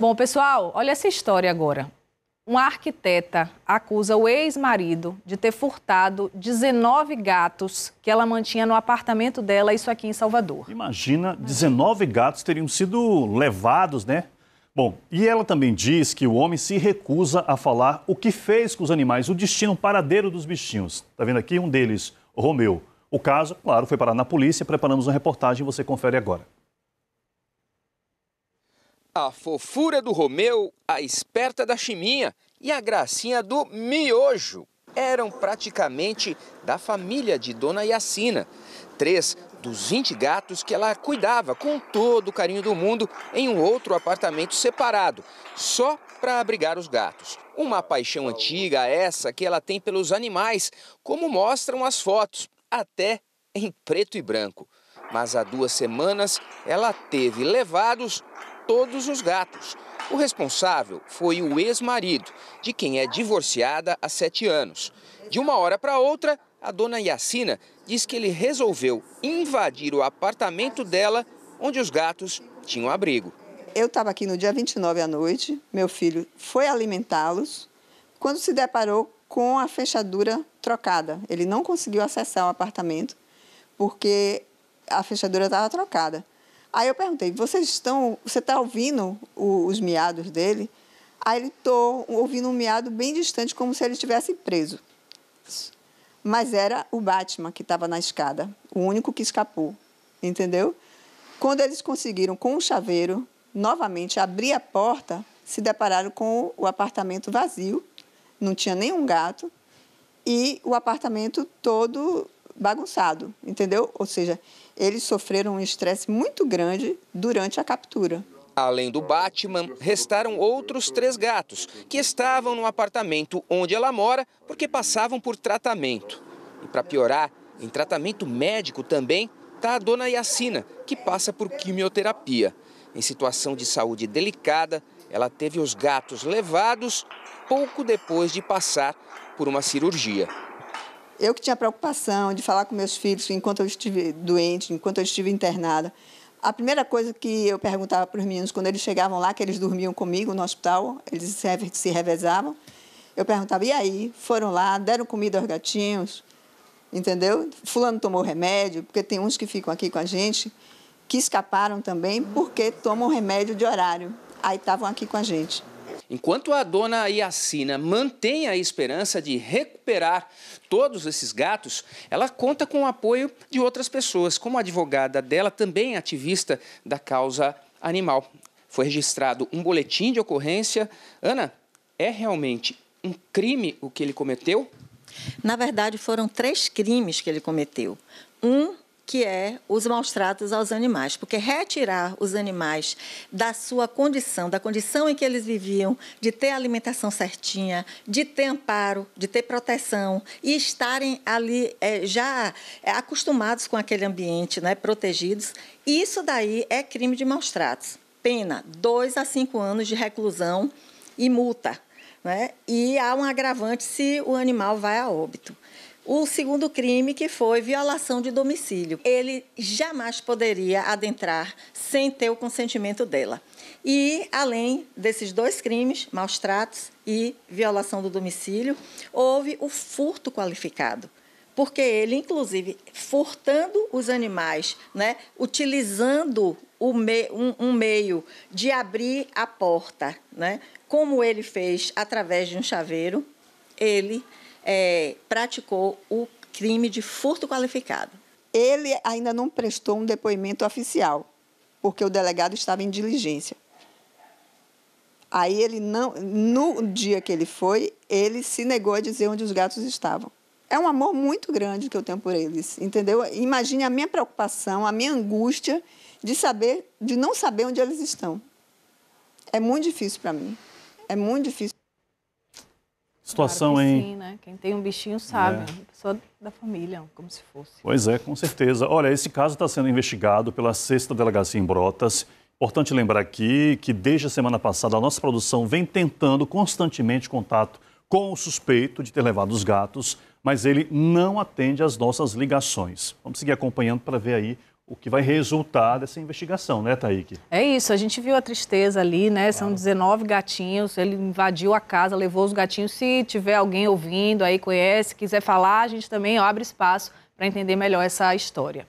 Bom, pessoal, olha essa história agora. Uma arquiteta acusa o ex-marido de ter furtado 19 gatos que ela mantinha no apartamento dela, isso aqui em Salvador. Imagina, 19 gatos teriam sido levados, né? Bom, e ela também diz que o homem se recusa a falar o que fez com os animais, o destino paradeiro dos bichinhos. Tá vendo aqui um deles, Romeu. O caso, claro, foi parar na polícia. Preparamos uma reportagem, você confere agora. A fofura do Romeu, a esperta da Chiminha e a gracinha do Miojo eram praticamente da família de Dona Yacina. Três dos 20 gatos que ela cuidava com todo o carinho do mundo em um outro apartamento separado, só para abrigar os gatos. Uma paixão antiga essa que ela tem pelos animais, como mostram as fotos, até em preto e branco. Mas há duas semanas ela teve levados todos os gatos. O responsável foi o ex-marido, de quem é divorciada há sete anos. De uma hora para outra, a dona Yacina diz que ele resolveu invadir o apartamento dela, onde os gatos tinham abrigo. Eu estava aqui no dia 29 à noite, meu filho foi alimentá-los, quando se deparou com a fechadura trocada. Ele não conseguiu acessar o apartamento porque a fechadura estava trocada. Aí eu perguntei, vocês estão, você está ouvindo o, os miados dele? Aí ele estou ouvindo um miado bem distante, como se ele estivesse preso. Mas era o Batman que estava na escada, o único que escapou, entendeu? Quando eles conseguiram, com o chaveiro, novamente abrir a porta, se depararam com o apartamento vazio, não tinha nenhum gato, e o apartamento todo bagunçado, entendeu? Ou seja, eles sofreram um estresse muito grande durante a captura. Além do Batman, restaram outros três gatos que estavam no apartamento onde ela mora porque passavam por tratamento. E para piorar, em tratamento médico também está a dona Yacina, que passa por quimioterapia. Em situação de saúde delicada, ela teve os gatos levados pouco depois de passar por uma cirurgia eu que tinha preocupação de falar com meus filhos enquanto eu estive doente, enquanto eu estive internada. A primeira coisa que eu perguntava para os meninos quando eles chegavam lá, que eles dormiam comigo no hospital, eles se revezavam. Eu perguntava: "E aí, foram lá, deram comida aos gatinhos?" Entendeu? Fulano tomou remédio, porque tem uns que ficam aqui com a gente que escaparam também porque tomam remédio de horário. Aí estavam aqui com a gente. Enquanto a dona Iacina mantém a esperança de recuperar todos esses gatos, ela conta com o apoio de outras pessoas, como a advogada dela, também ativista da causa animal. Foi registrado um boletim de ocorrência. Ana, é realmente um crime o que ele cometeu? Na verdade, foram três crimes que ele cometeu. Um que é os maus tratos aos animais, porque retirar os animais da sua condição, da condição em que eles viviam, de ter alimentação certinha, de ter amparo, de ter proteção e estarem ali é, já é, acostumados com aquele ambiente, né, protegidos, isso daí é crime de maus tratos. Pena, dois a cinco anos de reclusão e multa. Né? E há um agravante se o animal vai a óbito o segundo crime, que foi violação de domicílio. Ele jamais poderia adentrar sem ter o consentimento dela. E, além desses dois crimes, maus tratos e violação do domicílio, houve o furto qualificado porque ele, inclusive, furtando os animais, né, utilizando me, um, um, meio de abrir a porta, né, como ele fez através de um chaveiro, ele é, praticou o crime de furto qualificado. Ele ainda não prestou um depoimento oficial, porque o delegado estava em diligência. Aí ele não, no dia que ele foi, ele se negou a dizer onde os gatos estavam. É um amor muito grande que eu tenho por eles, entendeu? Imagine a minha preocupação, a minha angústia de saber, de não saber onde eles estão. É muito difícil para mim. É muito difícil situação claro em. Sim, né? Quem tem um bichinho sabe, é. Né? pessoa da família, como se fosse. Pois é, com certeza. Olha, esse caso está sendo investigado pela sexta delegacia em Brotas. Importante lembrar aqui que desde a semana passada a nossa produção vem tentando constantemente contato com o suspeito de ter levado os gatos, mas ele não atende às nossas ligações. Vamos seguir acompanhando para ver aí o que vai resultar dessa investigação, né, Taíque? É isso, a gente viu a tristeza ali, né? Claro. São 19 gatinhos, ele invadiu a casa, levou os gatinhos. Se tiver alguém ouvindo aí, conhece, quiser falar, a gente também abre espaço para entender melhor essa história.